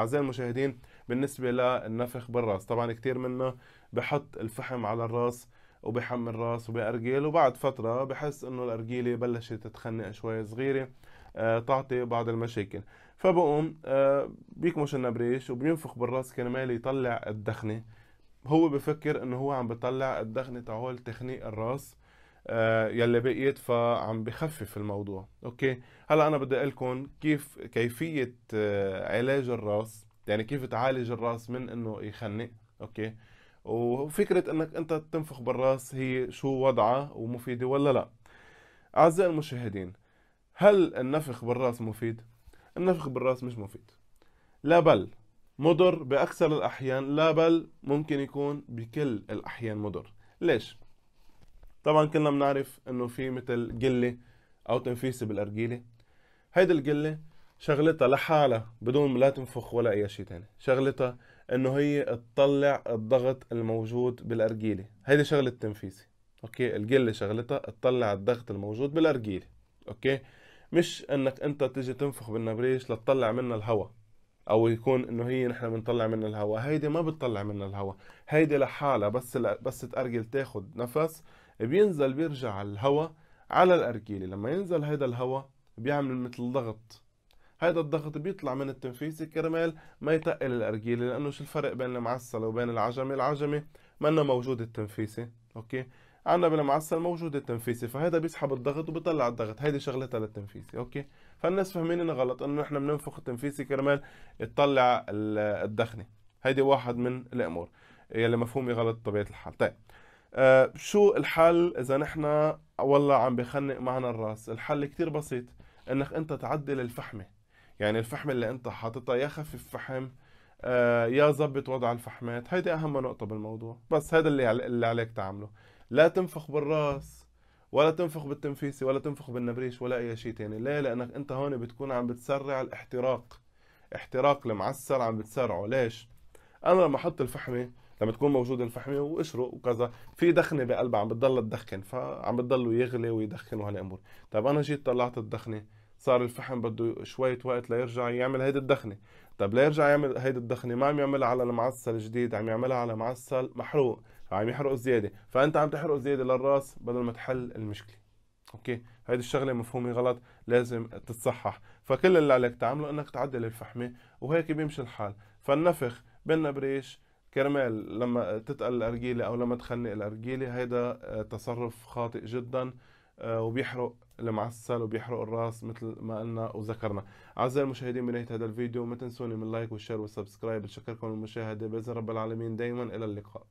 أعزائي المشاهدين بالنسبة للنفخ بالراس طبعا كثير منا بحط الفحم على الراس وبحمل راس وبأرجيل وبعد فترة بحس انه الأرجيلة بلشت تتخنق شوي صغيرة آه، تعطي بعض المشاكل فبقوم آه، بيكمش النبريش وبينفخ بالراس كرمال يطلع الدخنة هو بفكر انه هو عم بطلع الدخنة تعول تخنيق الراس آه، يلي بقيت فعم بخفف الموضوع اوكي هلا انا بدي اقول لكم كيف كيفيه آه، علاج الراس يعني كيف تعالج الراس من انه يخنق اوكي وفكره انك انت تنفخ بالراس هي شو وضعها ومفيده ولا لا اعزائي المشاهدين هل النفخ بالراس مفيد النفخ بالراس مش مفيد لا بل مضر باكثر الاحيان لا بل ممكن يكون بكل الاحيان مضر ليش طبعا كلنا بنعرف انه في مثل قله او تنفيسه بالارجيله هيدي القله شغلتها لحالها بدون لا تنفخ ولا اي شيء ثاني شغلتها انه هي تطلع الضغط الموجود بالارجيله هيدي شغله التنفيسي اوكي القله شغلتها تطلع الضغط الموجود بالارجيله اوكي مش انك انت تيجي تنفخ بالنبريش لتطلع منه الهواء او يكون انه هي نحن بنطلع منها الهواء هيدي ما بتطلع منها الهواء هيدي لحالها بس بس تارجل تاخذ نفس بينزل بيرجع الهواء على الارجيله لما ينزل هيدا الهواء بيعمل مثل ضغط هيدا الضغط بيطلع من التنفيسي كرمال ما يتقل الارجيله لانه شو الفرق بين المعسله وبين العجمه العجمه ما موجود التنفيسي اوكي عندنا بالمعسل موجود التنفيسي فهذا بيسحب الضغط وبيطلع الضغط هيدي شغلتها للتنفيسي اوكي فالناس فاهميننا غلط انه احنا بننفخ التنفيسي كرمال تطلع الدخنه هيدي واحد من الامور يلي مفهومي غلط بطبيعه الحال طيب آه شو الحل اذا نحن والله عم بخنق معنا الراس الحل كتير بسيط انك انت تعدل الفحمه يعني الفحم اللي انت حاططها يا خفف فحم آه يا ظبط وضع الفحمات هيدي اهم نقطه بالموضوع بس هذا اللي اللي عليك تعمله لا تنفخ بالراس ولا تنفخ بالتنفيسي ولا تنفخ بالنبريش ولا اي شيء تاني ليه لانك انت هون بتكون عم بتسرع الاحتراق احتراق المعسل عم بتسرعه ليش انا لما احط الفحمه لما تكون موجوده الفحمه واشرق وكذا في دخنه بقلبها عم بتضل تدخن فعم بتضله يغلي ويدخن وهالامور طب انا جيت طلعت الدخنه صار الفحم بده شوية وقت ليرجع يعمل هيدي الدخنة طب ليرجع يعمل هيدي الدخنة ما عم يعملها على المعسل الجديد عم يعملها على معسل محروق عم يحرق زياده فانت عم تحرق زياده للراس بدل ما تحل المشكله اوكي هيدي الشغله مفهومه غلط لازم تتصحح فكل اللي عليك تعمله انك تعدل الفحمه وهيك بيمشي الحال فالنفخ بالنبريش كرمال لما تتقل الارجيله او لما تخنق الارجيله هيدا آه، تصرف خاطئ جدا آه، وبيحرق المعسل وبيحرق الراس مثل ما قلنا وذكرنا اعزائي المشاهدين بنهايه هذا الفيديو ما تنسوني من اللايك والشير والسبسكرايب بشكركم المشاهده باذن رب العالمين دائما الى اللقاء